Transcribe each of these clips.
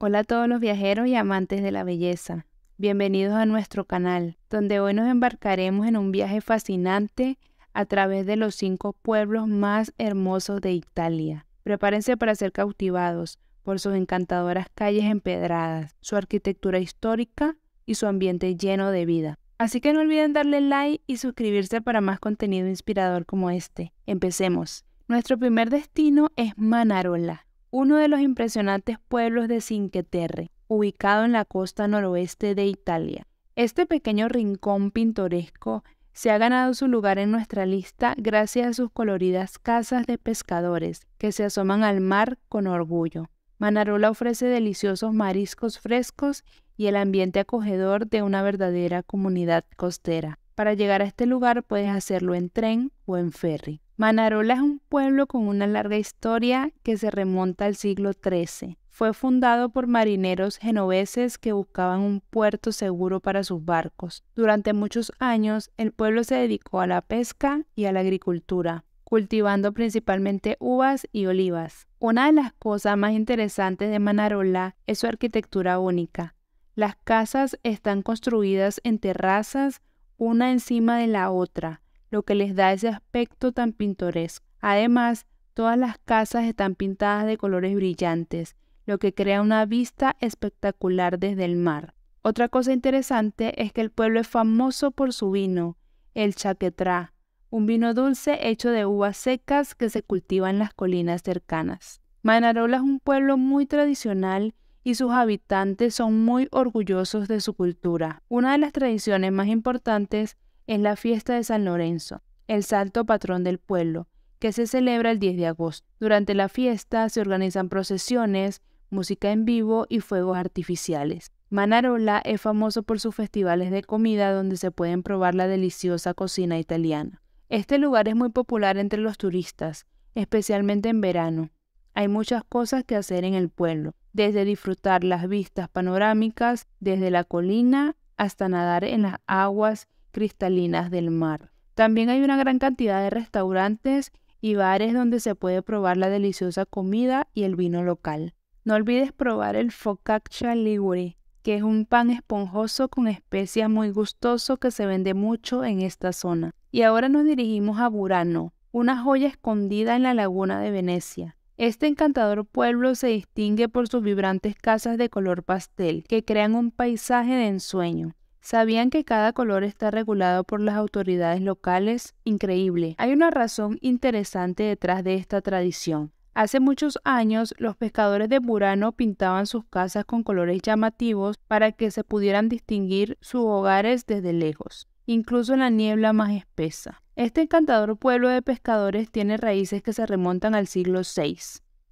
Hola a todos los viajeros y amantes de la belleza. Bienvenidos a nuestro canal, donde hoy nos embarcaremos en un viaje fascinante a través de los cinco pueblos más hermosos de Italia. Prepárense para ser cautivados por sus encantadoras calles empedradas, su arquitectura histórica y su ambiente lleno de vida. Así que no olviden darle like y suscribirse para más contenido inspirador como este. Empecemos. Nuestro primer destino es Manarola, uno de los impresionantes pueblos de Cinque Terre, ubicado en la costa noroeste de Italia. Este pequeño rincón pintoresco se ha ganado su lugar en nuestra lista gracias a sus coloridas casas de pescadores que se asoman al mar con orgullo. Manarola ofrece deliciosos mariscos frescos y el ambiente acogedor de una verdadera comunidad costera. Para llegar a este lugar puedes hacerlo en tren o en ferry. Manarola es un pueblo con una larga historia que se remonta al siglo XIII. Fue fundado por marineros genoveses que buscaban un puerto seguro para sus barcos. Durante muchos años, el pueblo se dedicó a la pesca y a la agricultura, cultivando principalmente uvas y olivas. Una de las cosas más interesantes de Manarola es su arquitectura única. Las casas están construidas en terrazas una encima de la otra, lo que les da ese aspecto tan pintoresco. Además, todas las casas están pintadas de colores brillantes, lo que crea una vista espectacular desde el mar. Otra cosa interesante es que el pueblo es famoso por su vino, el chaquetrá, un vino dulce hecho de uvas secas que se cultiva en las colinas cercanas. Manarola es un pueblo muy tradicional y sus habitantes son muy orgullosos de su cultura. Una de las tradiciones más importantes es la fiesta de San Lorenzo, el santo patrón del pueblo, que se celebra el 10 de agosto. Durante la fiesta se organizan procesiones, música en vivo y fuegos artificiales. Manarola es famoso por sus festivales de comida donde se pueden probar la deliciosa cocina italiana. Este lugar es muy popular entre los turistas, especialmente en verano. Hay muchas cosas que hacer en el pueblo, desde disfrutar las vistas panorámicas desde la colina hasta nadar en las aguas cristalinas del mar. También hay una gran cantidad de restaurantes y bares donde se puede probar la deliciosa comida y el vino local. No olvides probar el focaccia Liguri, que es un pan esponjoso con especias muy gustoso que se vende mucho en esta zona. Y ahora nos dirigimos a Burano, una joya escondida en la laguna de Venecia. Este encantador pueblo se distingue por sus vibrantes casas de color pastel, que crean un paisaje de ensueño. ¿Sabían que cada color está regulado por las autoridades locales? Increíble. Hay una razón interesante detrás de esta tradición. Hace muchos años, los pescadores de Burano pintaban sus casas con colores llamativos para que se pudieran distinguir sus hogares desde lejos, incluso en la niebla más espesa. Este encantador pueblo de pescadores tiene raíces que se remontan al siglo VI.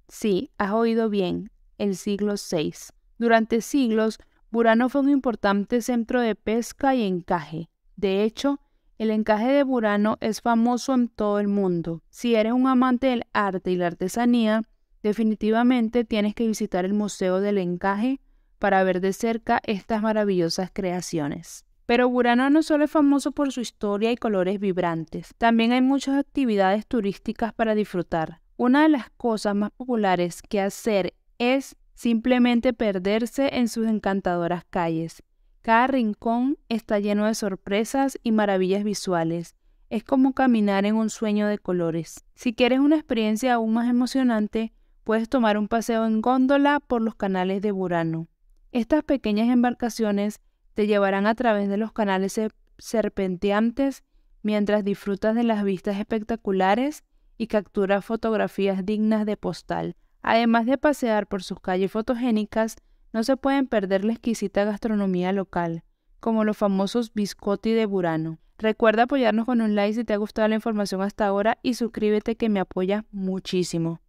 Sí, has oído bien, el siglo VI. Durante siglos, Burano fue un importante centro de pesca y encaje. De hecho, el encaje de Burano es famoso en todo el mundo. Si eres un amante del arte y la artesanía, definitivamente tienes que visitar el Museo del Encaje para ver de cerca estas maravillosas creaciones. Pero Burano no solo es famoso por su historia y colores vibrantes, también hay muchas actividades turísticas para disfrutar. Una de las cosas más populares que hacer es simplemente perderse en sus encantadoras calles. Cada rincón está lleno de sorpresas y maravillas visuales. Es como caminar en un sueño de colores. Si quieres una experiencia aún más emocionante, puedes tomar un paseo en góndola por los canales de Burano. Estas pequeñas embarcaciones te llevarán a través de los canales serpenteantes mientras disfrutas de las vistas espectaculares y capturas fotografías dignas de postal. Además de pasear por sus calles fotogénicas, no se pueden perder la exquisita gastronomía local, como los famosos biscotti de Burano. Recuerda apoyarnos con un like si te ha gustado la información hasta ahora y suscríbete que me apoya muchísimo.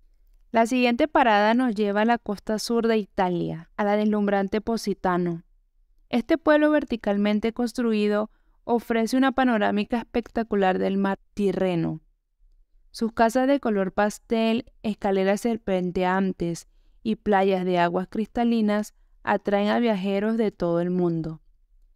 La siguiente parada nos lleva a la costa sur de Italia, a la deslumbrante Positano. Este pueblo verticalmente construido ofrece una panorámica espectacular del mar Tirreno, sus casas de color pastel, escaleras serpenteantes y playas de aguas cristalinas atraen a viajeros de todo el mundo.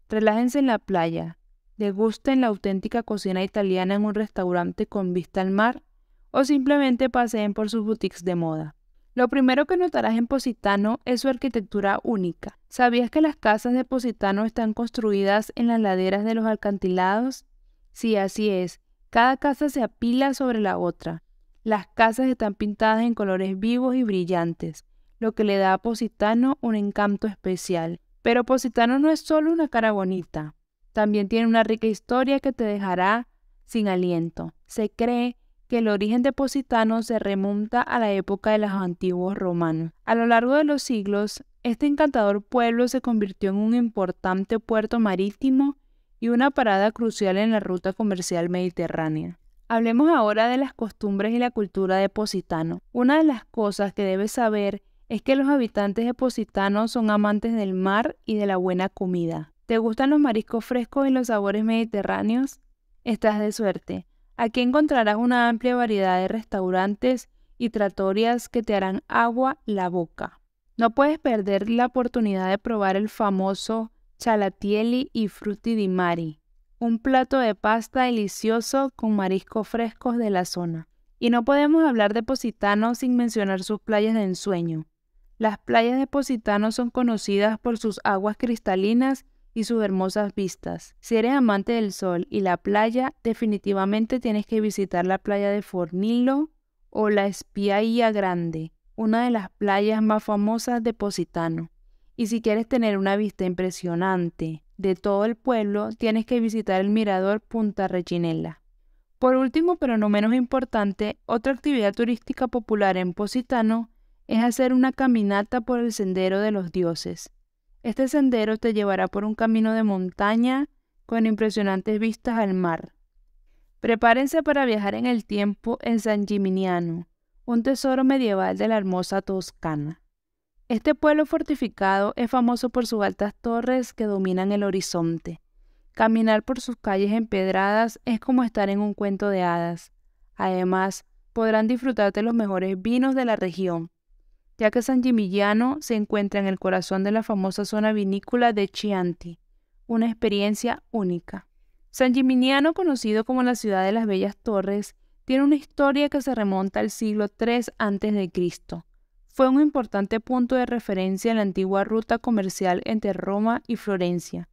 Relájense en la playa, degusten la auténtica cocina italiana en un restaurante con vista al mar o simplemente paseen por sus boutiques de moda. Lo primero que notarás en Positano es su arquitectura única. ¿Sabías que las casas de Positano están construidas en las laderas de los alcantilados? Sí, así es. Cada casa se apila sobre la otra. Las casas están pintadas en colores vivos y brillantes, lo que le da a Positano un encanto especial. Pero Positano no es solo una cara bonita, también tiene una rica historia que te dejará sin aliento. Se cree que el origen de Positano se remonta a la época de los antiguos romanos. A lo largo de los siglos, este encantador pueblo se convirtió en un importante puerto marítimo y una parada crucial en la ruta comercial mediterránea. Hablemos ahora de las costumbres y la cultura de Positano. Una de las cosas que debes saber es que los habitantes de Positano son amantes del mar y de la buena comida. ¿Te gustan los mariscos frescos y los sabores mediterráneos? Estás de suerte. Aquí encontrarás una amplia variedad de restaurantes y tratorias que te harán agua la boca. No puedes perder la oportunidad de probar el famoso Chalatieli y Frutti di Mari, un plato de pasta delicioso con mariscos frescos de la zona. Y no podemos hablar de Positano sin mencionar sus playas de ensueño. Las playas de Positano son conocidas por sus aguas cristalinas y sus hermosas vistas. Si eres amante del sol y la playa, definitivamente tienes que visitar la playa de Fornillo o la Espiaia Grande, una de las playas más famosas de Positano. Y si quieres tener una vista impresionante de todo el pueblo, tienes que visitar el mirador Punta Reginella. Por último, pero no menos importante, otra actividad turística popular en Positano es hacer una caminata por el Sendero de los Dioses. Este sendero te llevará por un camino de montaña con impresionantes vistas al mar. Prepárense para viajar en el tiempo en San Gimignano, un tesoro medieval de la hermosa Toscana. Este pueblo fortificado es famoso por sus altas torres que dominan el horizonte. Caminar por sus calles empedradas es como estar en un cuento de hadas. Además, podrán disfrutar de los mejores vinos de la región, ya que San Gimignano se encuentra en el corazón de la famosa zona vinícola de Chianti, una experiencia única. San Gimignano, conocido como la ciudad de las bellas torres, tiene una historia que se remonta al siglo III a.C fue un importante punto de referencia en la antigua ruta comercial entre Roma y Florencia,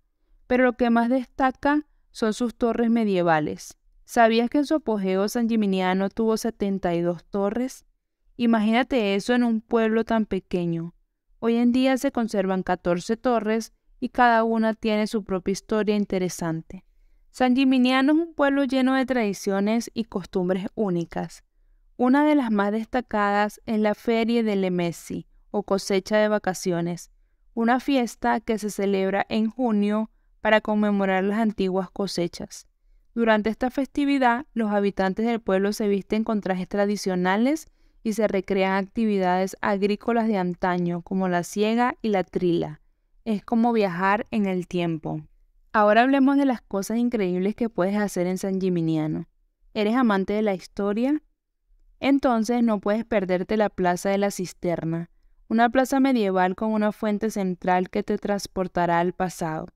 pero lo que más destaca son sus torres medievales. ¿Sabías que en su apogeo San Gimignano tuvo 72 torres? Imagínate eso en un pueblo tan pequeño. Hoy en día se conservan 14 torres y cada una tiene su propia historia interesante. San Giminiano es un pueblo lleno de tradiciones y costumbres únicas. Una de las más destacadas es la Feria de Lemesi, o cosecha de vacaciones, una fiesta que se celebra en junio para conmemorar las antiguas cosechas. Durante esta festividad, los habitantes del pueblo se visten con trajes tradicionales y se recrean actividades agrícolas de antaño, como la siega y la trila. Es como viajar en el tiempo. Ahora hablemos de las cosas increíbles que puedes hacer en San Giminiano. ¿Eres amante de la historia? Entonces no puedes perderte la Plaza de la Cisterna, una plaza medieval con una fuente central que te transportará al pasado.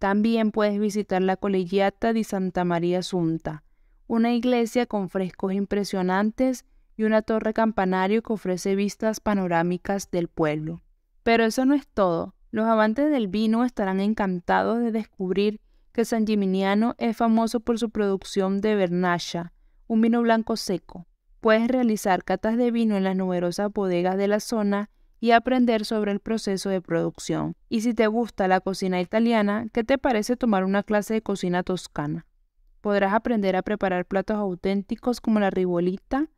También puedes visitar la Colegiata di Santa Maria Assunta, una iglesia con frescos impresionantes y una torre campanario que ofrece vistas panorámicas del pueblo. Pero eso no es todo. Los amantes del vino estarán encantados de descubrir que San Gimignano es famoso por su producción de Bernacha, un vino blanco seco. Puedes realizar catas de vino en las numerosas bodegas de la zona y aprender sobre el proceso de producción. Y si te gusta la cocina italiana, ¿qué te parece tomar una clase de cocina toscana? Podrás aprender a preparar platos auténticos como la ribolita,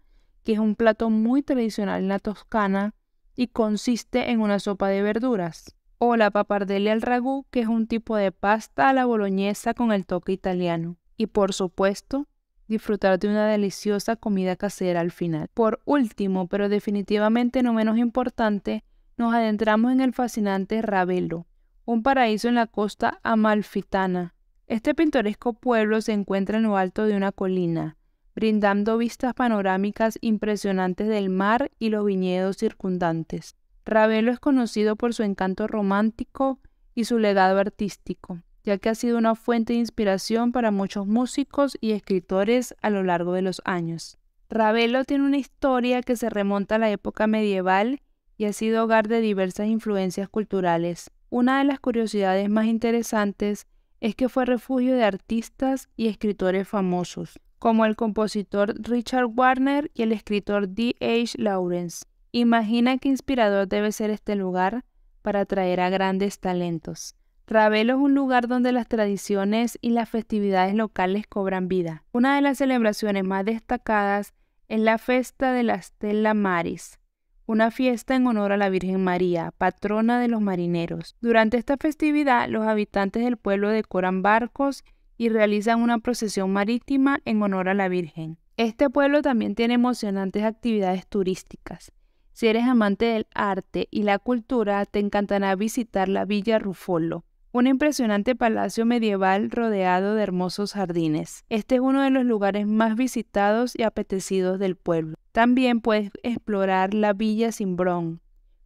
que es un plato muy tradicional en la Toscana y consiste en una sopa de verduras, o la papardella al ragú, que es un tipo de pasta a la boloñesa con el toque italiano. Y por supuesto, disfrutar de una deliciosa comida casera al final. Por último, pero definitivamente no menos importante, nos adentramos en el fascinante Ravelo, un paraíso en la costa amalfitana. Este pintoresco pueblo se encuentra en lo alto de una colina, brindando vistas panorámicas impresionantes del mar y los viñedos circundantes. Ravelo es conocido por su encanto romántico y su legado artístico ya que ha sido una fuente de inspiración para muchos músicos y escritores a lo largo de los años. Ravelo tiene una historia que se remonta a la época medieval y ha sido hogar de diversas influencias culturales. Una de las curiosidades más interesantes es que fue refugio de artistas y escritores famosos, como el compositor Richard Warner y el escritor D. H. Lawrence. Imagina qué inspirador debe ser este lugar para atraer a grandes talentos. Ravelo es un lugar donde las tradiciones y las festividades locales cobran vida. Una de las celebraciones más destacadas es la fiesta de las Stella Maris, una fiesta en honor a la Virgen María, patrona de los marineros. Durante esta festividad, los habitantes del pueblo decoran barcos y realizan una procesión marítima en honor a la Virgen. Este pueblo también tiene emocionantes actividades turísticas. Si eres amante del arte y la cultura, te encantará visitar la Villa Rufolo, un impresionante palacio medieval rodeado de hermosos jardines. Este es uno de los lugares más visitados y apetecidos del pueblo. También puedes explorar la Villa Simbrón,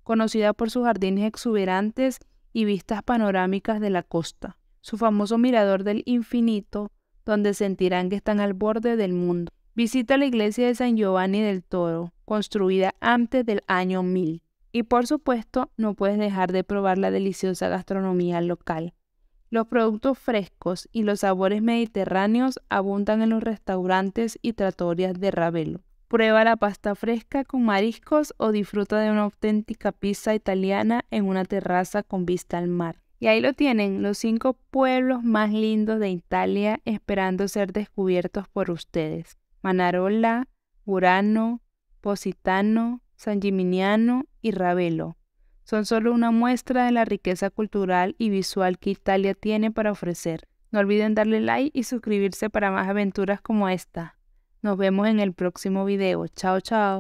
conocida por sus jardines exuberantes y vistas panorámicas de la costa, su famoso mirador del infinito, donde sentirán que están al borde del mundo. Visita la iglesia de San Giovanni del Toro, construida antes del año 1000. Y por supuesto, no puedes dejar de probar la deliciosa gastronomía local. Los productos frescos y los sabores mediterráneos abundan en los restaurantes y trattorias de Ravelo. Prueba la pasta fresca con mariscos o disfruta de una auténtica pizza italiana en una terraza con vista al mar. Y ahí lo tienen, los cinco pueblos más lindos de Italia esperando ser descubiertos por ustedes. Manarola, Burano, Positano, San Gimignano y Ravelo son solo una muestra de la riqueza cultural y visual que Italia tiene para ofrecer. No olviden darle like y suscribirse para más aventuras como esta. Nos vemos en el próximo video. Chao, chao.